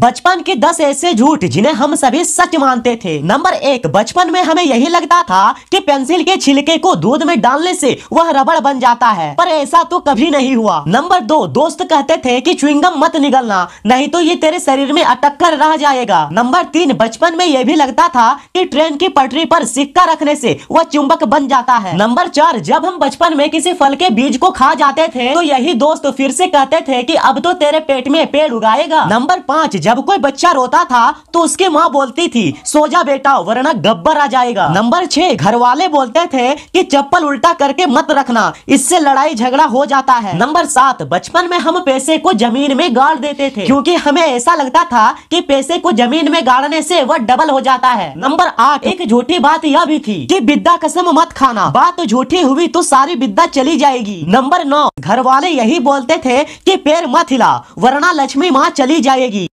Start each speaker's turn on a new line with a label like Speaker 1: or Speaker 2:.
Speaker 1: बचपन के दस ऐसे झूठ जिन्हें हम सभी सच मानते थे नंबर एक बचपन में हमें यही लगता था कि पेंसिल के छिलके को दूध में डालने से वह रबड़ बन जाता है पर ऐसा तो कभी नहीं हुआ नंबर दो दोस्त कहते थे कि चुंगम मत निगलना नहीं तो ये तेरे शरीर में अटक कर रह जाएगा नंबर तीन बचपन में यह भी लगता था की ट्रेन की पटरी आरोप सिक्का रखने ऐसी वह चुंबक बन जाता है नंबर चार जब हम बचपन में किसी फल के बीज को खा जाते थे तो यही दोस्त फिर ऐसी कहते थे की अब तो तेरे पेट में पेड़ उगाएगा नंबर पाँच जब कोई बच्चा रोता था तो उसके माँ बोलती थी सो जा बेटा वरना गब्बर आ जाएगा नंबर छह घर वाले बोलते थे कि चप्पल उल्टा करके मत रखना इससे लड़ाई झगड़ा हो जाता है नंबर सात बचपन में हम पैसे को जमीन में गाड़ देते थे क्योंकि हमें ऐसा लगता था कि पैसे को जमीन में गाड़ने से वह डबल हो जाता है नंबर आठ एक झूठी बात यह भी थी कि बिद्दा कसम मत खाना बात झूठी हुई तो सारी बिद्दा चली जाएगी नंबर नौ घर वाले यही बोलते थे कि पैर मत हिला वरना लक्ष्मी माँ चली जाएगी